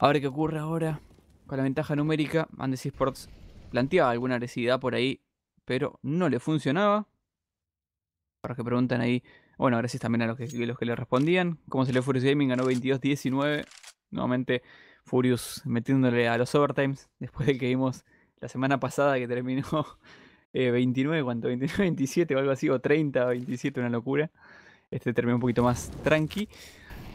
A ver qué ocurre ahora. Con la ventaja numérica, Andes Esports planteaba alguna agresividad por ahí, pero no le funcionaba. Para los que preguntan ahí, bueno, gracias también a los que, los que le respondían. Como se le Furious Gaming ganó 22-19. Nuevamente Furious metiéndole a los overtimes después de que vimos la semana pasada que terminó 29, eh, ¿cuánto? 29-27 o algo así, o 30-27, una locura. Este terminó un poquito más tranqui.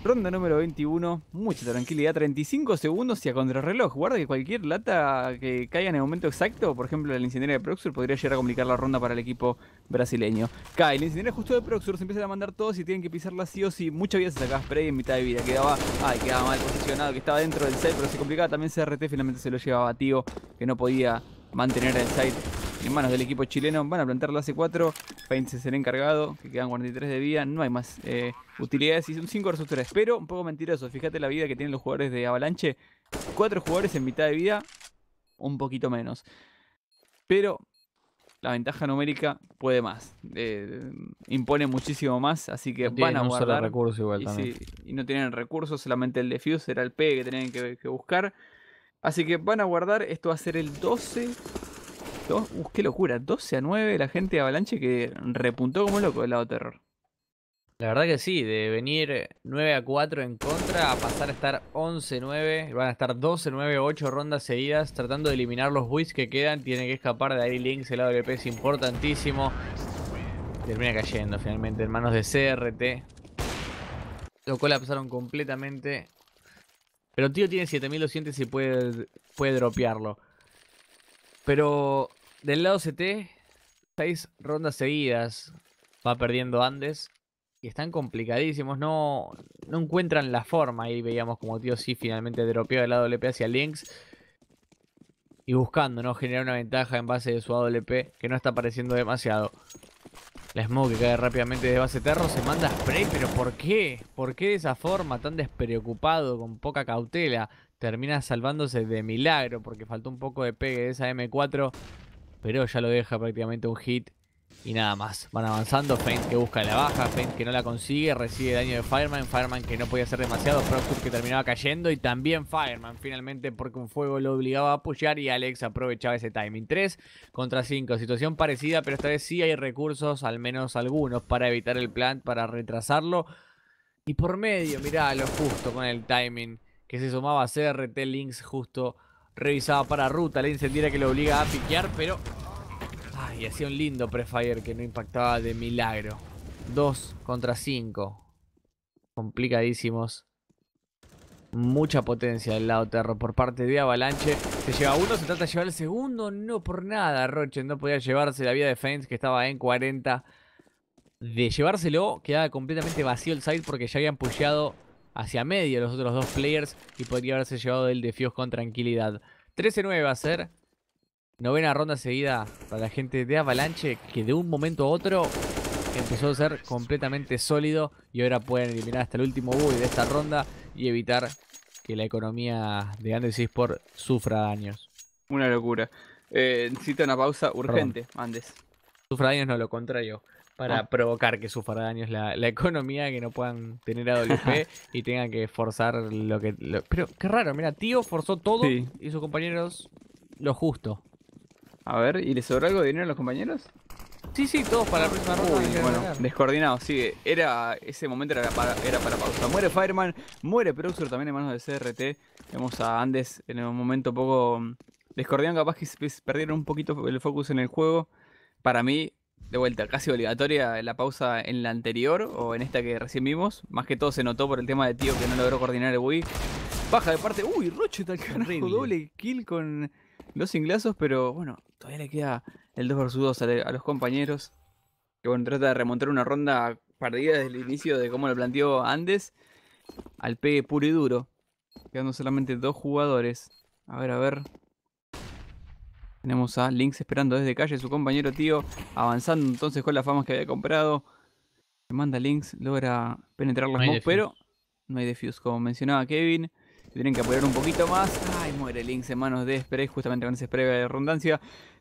Ronda número 21, mucha tranquilidad, 35 segundos y a contrarreloj. Guarda que cualquier lata que caiga en el momento exacto, por ejemplo la incendiaria de Proxur, podría llegar a complicar la ronda para el equipo brasileño. Cae, la incendiaria justo de Proxur, se empiezan a mandar todos y tienen que pisar sí o sí. Mucha vida se sacaba Spray en mitad de vida, quedaba, ay, quedaba mal posicionado, que estaba dentro del site, pero se complicaba también CRT, finalmente se lo llevaba a Tío, que no podía mantener el site en manos del equipo chileno. Van a plantar la C4. Paint se será encargado, que quedan 43 de vida. No hay más eh, utilidades. Y son 5 versus 3, pero un poco mentiroso. Fíjate la vida que tienen los jugadores de Avalanche. 4 jugadores en mitad de vida, un poquito menos. Pero la ventaja numérica puede más. Eh, impone muchísimo más, así que van a guardar. igual y, no tienen recursos, solamente el Fuse era el P que tenían que, que buscar. Así que van a guardar, esto va a ser el 12 Uh, qué locura, 12 a 9 la gente de Avalanche que repuntó como loco del lado terror. La verdad que sí, de venir 9 a 4 en contra a pasar a estar 11 9, van a estar 12 9, 8 rondas seguidas tratando de eliminar los buis que quedan, tiene que escapar de ahí Links, el lado AWP es importantísimo. Termina cayendo finalmente en manos de CRT. Lo colapsaron completamente. Pero tío tiene 7200 y puede, puede dropearlo. Pero del lado CT, seis rondas seguidas va perdiendo Andes. Y están complicadísimos, no, no encuentran la forma. Ahí veíamos como Tío sí finalmente dropeó el lado hacia Lynx. Y buscando, ¿no? Generar una ventaja en base de su AWP que no está apareciendo demasiado. La Smoke que cae rápidamente de base terro se manda spray, pero ¿por qué? ¿Por qué de esa forma tan despreocupado, con poca cautela? termina salvándose de milagro porque faltó un poco de pegue de esa M4, pero ya lo deja prácticamente un hit y nada más. Van avanzando, Feint que busca la baja, Feint que no la consigue, recibe daño de Fireman, Fireman que no podía hacer demasiado, Frost que terminaba cayendo y también Fireman finalmente porque un fuego lo obligaba a apoyar y Alex aprovechaba ese timing. 3 contra 5, situación parecida, pero esta vez sí hay recursos, al menos algunos, para evitar el plant, para retrasarlo. Y por medio, mirá, lo justo con el timing que se sumaba a CRT Links justo revisaba para ruta. La incendiera que lo obliga a piquear, pero... Ay, hacía un lindo prefire que no impactaba de milagro. 2 contra 5. Complicadísimos. Mucha potencia del lado terro por parte de Avalanche. Se lleva uno, se trata de llevar el segundo. No por nada, Roche. No podía llevarse la vía de que estaba en 40. De llevárselo, quedaba completamente vacío el site porque ya habían pusheado hacia medio los otros dos players y podría haberse llevado el Fios con tranquilidad. 13-9 va a ser. Novena ronda seguida para la gente de Avalanche que de un momento a otro empezó a ser completamente sólido y ahora pueden eliminar hasta el último bug de esta ronda y evitar que la economía de Andes Sport sufra daños. Una locura. Eh, una pausa urgente, Andes. Sufra daños no, lo contrario para ah. provocar que sufra daños la, economía, que no puedan tener AWP y tengan que forzar lo que... Pero qué raro, mira, Tío forzó todo y sus compañeros lo justo. A ver, ¿y les sobró algo de dinero a los compañeros? Sí, sí, todos para la próxima ronda. bueno, descoordinado, sí. Era, ese momento era para, era pausa. Muere Fireman, muere Prouser también en manos de CRT. Vemos a Andes en un momento poco descoordinado, capaz que perdieron un poquito el focus en el juego. Para mí, de vuelta, casi obligatoria la pausa en la anterior o en esta que recién vimos. Más que todo se notó por el tema de tío que no logró coordinar el Wii. Baja de parte. Uy, Roche tal carajo, doble kill con los inglazos, pero bueno, todavía le queda el 2 vs 2 a, los compañeros. Que bueno, trata de remontar una ronda perdida desde el inicio de cómo lo planteó Andes. Al P, puro y duro. Quedando solamente dos jugadores. A ver, a ver. Tenemos a Lynx esperando desde calle, su compañero tío, avanzando entonces con las famas que había comprado. manda Lynx, logra penetrar los no pero no hay defuse, como mencionaba Kevin. Tienen que apurar un poquito más. Ay, muere Lynx en manos de Spray, justamente con ese Spray de redundancia.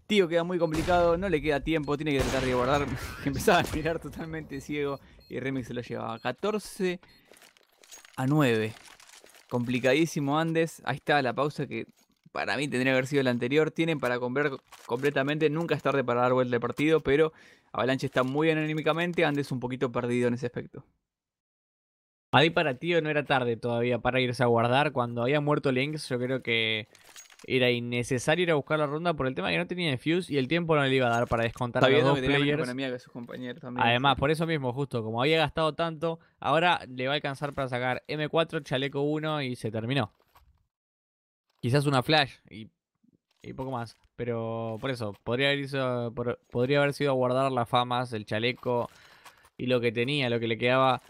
Tío queda muy complicado, no le queda tiempo, tiene que tratar de guardar. Empezaba a mirar totalmente ciego y Remix se lo llevaba. 14 a 9. Complicadísimo Andes. Ahí está la pausa que para mí tendría que haber sido el anterior. Tienen para comprar completamente, nunca es tarde para dar vuelta de partido, pero Avalanche está muy anonímicamente. Andes un poquito perdido en ese aspecto. Ahí para tío no era tarde todavía para irse a guardar. Cuando había muerto Lynx, yo creo que era innecesario ir a buscar la ronda por el tema que no tenía fuse y el tiempo no le iba a dar para descontar a los dos Que también. Además, por eso mismo, justo, como había gastado tanto, ahora le va a alcanzar para sacar M4, chaleco 1 y se terminó. Quizás una flash y, poco más. Pero por eso, podría haber, podría haber sido a guardar las famas, el chaleco y lo que tenía, lo que le quedaba.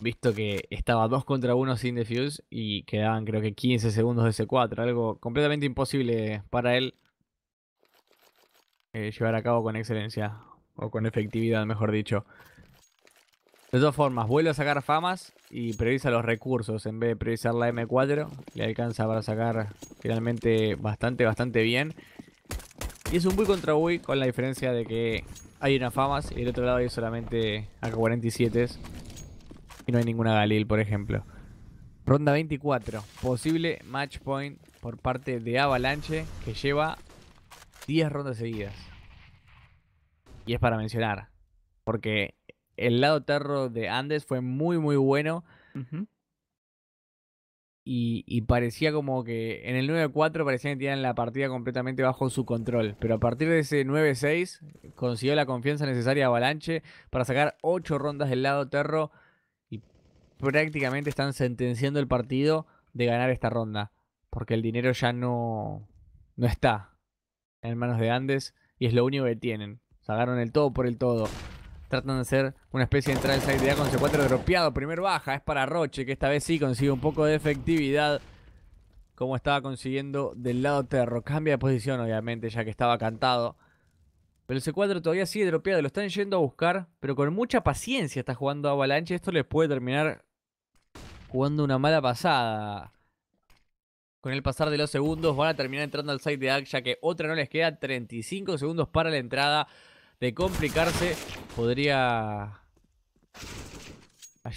Visto que estaba dos contra uno sin defuse y quedaban creo que 15 segundos de C4. Algo completamente imposible para él eh, llevar a cabo con excelencia. O con efectividad, mejor dicho. De todas formas, vuelve a sacar famas y prioriza los recursos en vez de priorizar la M4. Le alcanza para sacar finalmente bastante, bastante bien. Y es un buy contra buy, con la diferencia de que hay una famas y del otro lado hay solamente AK-47s. Y no hay ninguna Galil, por ejemplo. Ronda 24. Posible match point por parte de Avalanche que lleva 10 rondas seguidas. Y es para mencionar. Porque el lado terro de Andes fue muy, muy bueno. y, parecía como que en el 9-4 parecían que tenían la partida completamente bajo su control. Pero a partir de ese 9-6 consiguió la confianza necesaria a Avalanche para sacar 8 rondas del lado terro. Y prácticamente están sentenciando el partido de ganar esta ronda. Porque el dinero ya no, no está en manos de Andes y es lo único que tienen. Sacaron el todo por el todo. Tratan de hacer una especie de entrada al side de con C4 dropeado. Primer baja, es para Roche, que esta vez sí consigue un poco de efectividad. Como estaba consiguiendo del lado Terro. Cambia de posición, obviamente, ya que estaba cantado. Pero el C4 todavía sigue dropeado, lo están yendo a buscar, pero con mucha paciencia está jugando Avalanche. Esto les puede terminar jugando una mala pasada. Con el pasar de los segundos van a terminar entrando al side de ya que otra no les queda. 35 segundos para la entrada de complicarse, podría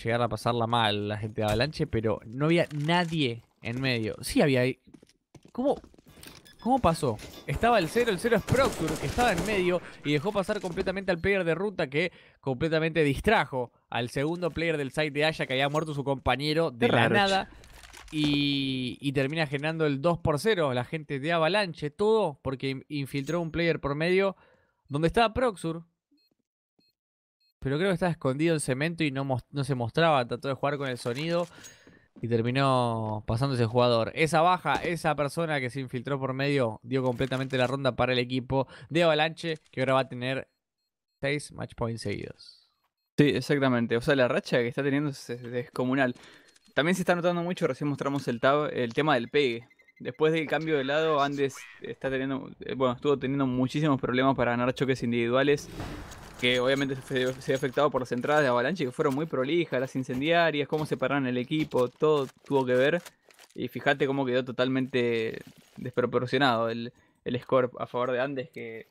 llegar a pasarla mal la gente de Avalanche, pero no había nadie en medio. Sí había... ¿Cómo, ¿Cómo pasó? Estaba el cero el cero es Proctor, que estaba en medio y dejó pasar completamente al player de ruta que completamente distrajo al segundo player del site de Aya que había muerto su compañero de la nada. Y, y, termina generando el 2 por 0 la gente de Avalanche. Todo porque infiltró un player por medio donde estaba Proxur, pero creo que estaba escondido en cemento y no, se mostraba, trató de jugar con el sonido y terminó pasando ese jugador. Esa baja, esa persona que se infiltró por medio, dio completamente la ronda para el equipo de Avalanche, que ahora va a tener 6 match points seguidos. Sí, exactamente. O sea, la racha que está teniendo es descomunal. También se está notando mucho, recién mostramos el el tema del pegue después del cambio de lado, Andes está teniendo, eh, bueno, estuvo teniendo muchísimos problemas para ganar choques individuales, que obviamente se, ha afectado por las entradas de Avalanche, que fueron muy prolijas, las incendiarias, cómo separaron el equipo, todo tuvo que ver. Y fíjate cómo quedó totalmente desproporcionado el, score a favor de Andes, que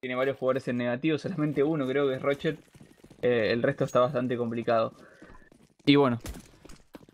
tiene varios jugadores en negativo, solamente uno creo que es Rochet, eh, el resto está bastante complicado. Y bueno,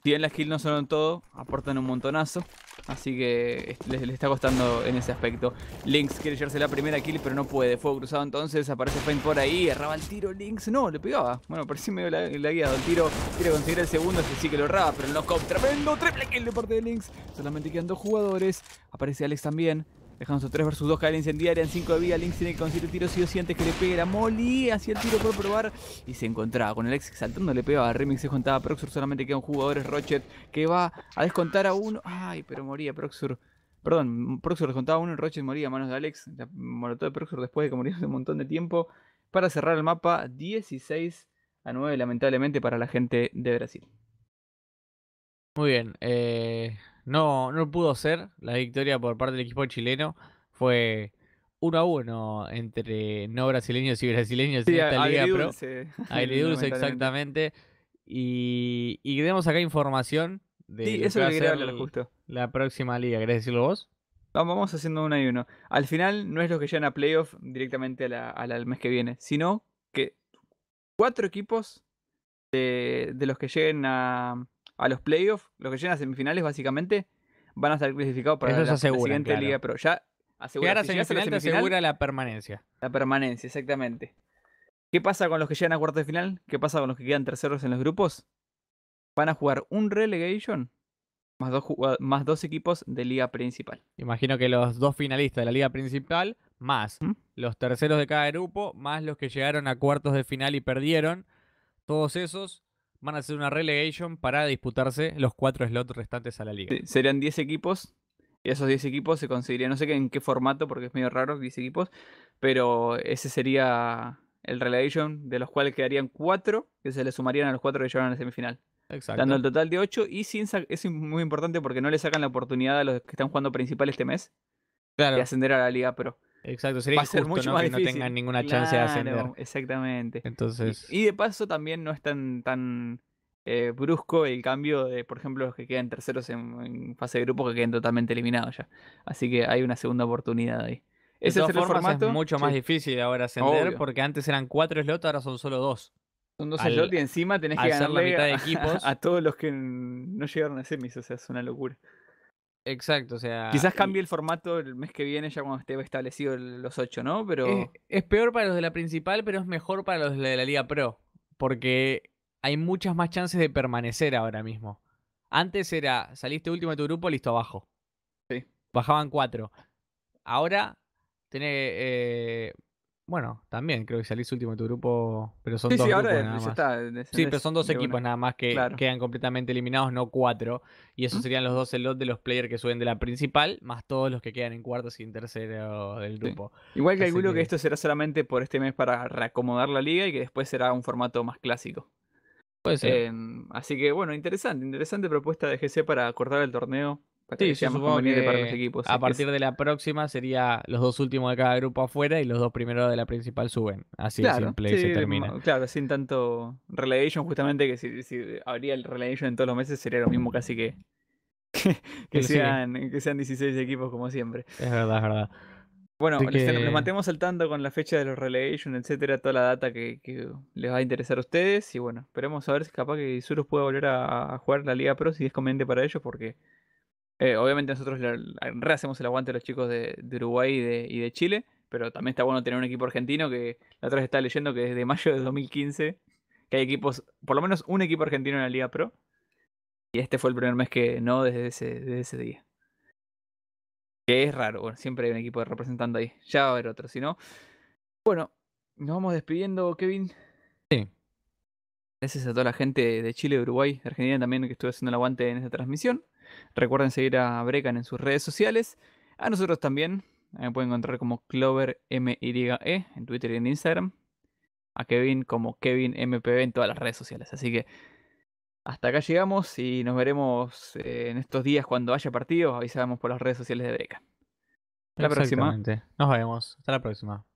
si bien las kills no son todo, aportan un montonazo. Así que le, está costando en ese aspecto. Lynx quiere llevarse la primera kill, pero no puede. Fuego cruzado entonces, aparece Faint por ahí, erraba el tiro Lynx. No, le pegaba. Bueno, parecía medio la, el tiro. Quiere conseguir el segundo, así sí que lo erraba, pero el no cop Tremendo, triple kill de parte de Lynx. Solamente quedan dos jugadores. Aparece Alex también. Dejamos 3 versus 2, cae la incendiaria en 5 de vida. Link tiene que conseguir el tiro si o que le pega, la Molly. Hacía el tiro por probar y se encontraba con el ex saltando. Le pegaba a Remix, se juntaba a Proxur. Solamente quedan jugadores Rochet que va a descontar a uno. Ay, pero moría Proxur. Perdón, Proxur descontaba a uno. Rochet moría a manos de Alex. La molotov de Proxur después de que murió hace un montón de tiempo. Para cerrar el mapa, 16 a 9, lamentablemente, para la gente de Brasil. Muy bien. Eh, no, no pudo ser. La victoria por parte del equipo chileno fue uno a uno entre no brasileños y brasileños en esta Liga Pro. exactamente. Y, y, tenemos acá información de la próxima liga. ¿Querés decirlo vos? Vamos haciendo uno y uno. Al final no es los que llegan a playoff directamente al mes que viene, sino que cuatro equipos de, de los que lleguen a, a los playoffs, los que llegan a semifinales básicamente van a estar clasificados para la, siguiente liga, pero ya asegura, la permanencia. La permanencia, exactamente. ¿Qué pasa con los que llegan a cuartos de final? ¿Qué pasa con los que quedan terceros en los grupos? Van a jugar un relegation más dos, equipos de liga principal. Imagino que los dos finalistas de la liga principal, más los terceros de cada grupo, más los que llegaron a cuartos de final y perdieron, todos esos van a hacer una relegation para disputarse los cuatro slots restantes a la liga. Serían 10 equipos y esos 10 equipos se conseguirían, no sé en qué formato, porque es medio raro 10 equipos, pero ese sería el relegation, de los cuales quedarían 4 que se le sumarían a los 4 que llegaron a la semifinal. Exacto. Dando el total de 8 y sin es muy importante porque no le sacan la oportunidad a los que están jugando principal este mes de ascender a la Liga pero... Exacto, sería mucho más que no tengan ninguna chance de ascender. Exactamente. Entonces... Y, de paso también no es tan, tan eh, brusco el cambio de, por ejemplo, los que quedan terceros en, fase de grupo que queden totalmente eliminados ya. Así que hay una segunda oportunidad ahí. Ese es el formato. mucho más difícil ahora ascender porque antes eran cuatro slots, ahora son solo dos. Son dos slots y encima tenés que ganar la mitad de equipos. a, todos los que no llegaron a semis, o sea, es una locura. Exacto, o sea. Quizás cambie el formato el mes que viene, ya cuando esté establecido los ocho, ¿no? Pero. Es, peor para los de la principal, pero es mejor para los de la Liga Pro. Porque hay muchas más chances de permanecer ahora mismo. Antes era, saliste último de tu grupo, listo abajo. Sí. Bajaban cuatro. Ahora, tiene... Eh, bueno, también creo que salís último de tu grupo, pero son sí, dos sí, sí, pero son dos equipos nada más que quedan completamente eliminados, no cuatro. Y esos serían los dos slots de los players que suben de la principal, más todos los que quedan en cuartos y en tercero del grupo. Igual que calculo que... esto será solamente por este mes para reacomodar la liga y que después será un formato más clásico. Puede ser. Em, así que bueno, interesante, interesante propuesta de GC para acordar el torneo. Pues sí, conveniente para los equipos. A partir de la próxima sería los dos últimos de cada grupo afuera y los dos primeros de la principal suben. Así claro, simple se termina. Claro, sin tanto relegation, justamente que si, si, habría el relegation en todos los meses sería lo mismo casi que que, sean, que sean 16 equipos como siempre. Es verdad, es verdad. Bueno, les, mantemos al tanto con la fecha de los relegation, etcétera, toda la data que, les va a interesar a ustedes. Y bueno, esperemos a ver si capaz que surus pueda volver a, a jugar la Liga Pro si es conveniente para ellos, porque eh, obviamente nosotros rehacemos el aguante a los chicos de, Uruguay y de, Chile, pero también está bueno tener un equipo argentino que la otra vez estaba leyendo que desde mayo de 2015 que hay equipos, por lo menos un equipo argentino en la Liga Pro. Y este fue el primer mes que no desde ese, día. Que es raro, siempre hay un equipo representando ahí. Ya va a haber otro, si no. Bueno, nos vamos despidiendo, Kevin. Sí. Gracias a toda la gente de Chile, de Uruguay, Argentina también que estuvo haciendo el aguante en esta transmisión. Recuerden seguir a Brecan en sus redes sociales. A nosotros también. Me pueden encontrar como Clover E en Twitter y en Instagram. A Kevin como Kevin MPB en todas las redes sociales. Así que hasta acá llegamos y nos veremos eh, en estos días cuando haya partido Avisamos por las redes sociales de Brecan. Hasta la próxima. Nos vemos. Hasta la próxima.